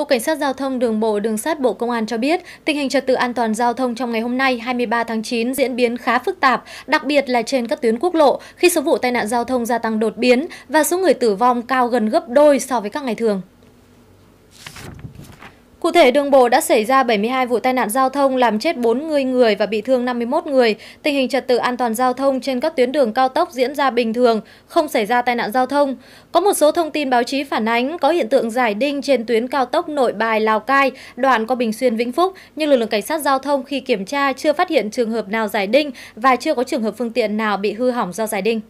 Cục Cảnh sát Giao thông Đường bộ Đường sát Bộ Công an cho biết, tình hình trật tự an toàn giao thông trong ngày hôm nay 23 tháng 9 diễn biến khá phức tạp, đặc biệt là trên các tuyến quốc lộ khi số vụ tai nạn giao thông gia tăng đột biến và số người tử vong cao gần gấp đôi so với các ngày thường. Cụ thể, đường bộ đã xảy ra 72 vụ tai nạn giao thông làm chết 40 người và bị thương 51 người. Tình hình trật tự an toàn giao thông trên các tuyến đường cao tốc diễn ra bình thường, không xảy ra tai nạn giao thông. Có một số thông tin báo chí phản ánh có hiện tượng giải đinh trên tuyến cao tốc Nội Bài Lào Cai, đoạn qua Bình Xuyên Vĩnh Phúc, nhưng lực lượng cảnh sát giao thông khi kiểm tra chưa phát hiện trường hợp nào giải đinh và chưa có trường hợp phương tiện nào bị hư hỏng do giải đinh.